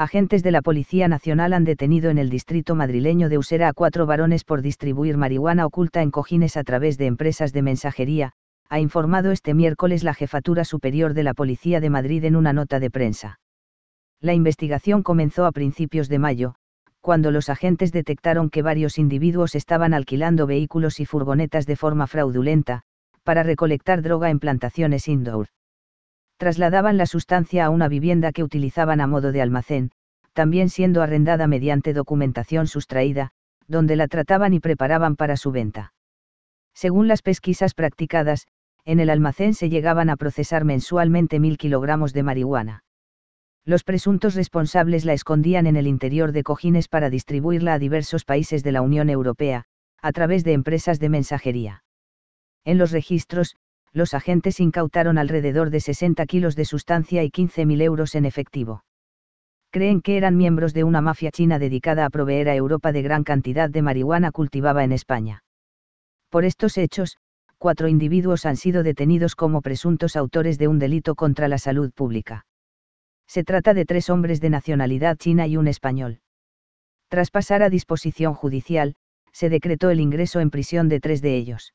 agentes de la Policía Nacional han detenido en el distrito madrileño de Usera a cuatro varones por distribuir marihuana oculta en cojines a través de empresas de mensajería, ha informado este miércoles la Jefatura Superior de la Policía de Madrid en una nota de prensa. La investigación comenzó a principios de mayo, cuando los agentes detectaron que varios individuos estaban alquilando vehículos y furgonetas de forma fraudulenta, para recolectar droga en plantaciones indoor trasladaban la sustancia a una vivienda que utilizaban a modo de almacén, también siendo arrendada mediante documentación sustraída, donde la trataban y preparaban para su venta. Según las pesquisas practicadas, en el almacén se llegaban a procesar mensualmente mil kilogramos de marihuana. Los presuntos responsables la escondían en el interior de cojines para distribuirla a diversos países de la Unión Europea, a través de empresas de mensajería. En los registros, los agentes incautaron alrededor de 60 kilos de sustancia y 15.000 euros en efectivo. Creen que eran miembros de una mafia china dedicada a proveer a Europa de gran cantidad de marihuana cultivada en España. Por estos hechos, cuatro individuos han sido detenidos como presuntos autores de un delito contra la salud pública. Se trata de tres hombres de nacionalidad china y un español. Tras pasar a disposición judicial, se decretó el ingreso en prisión de tres de ellos.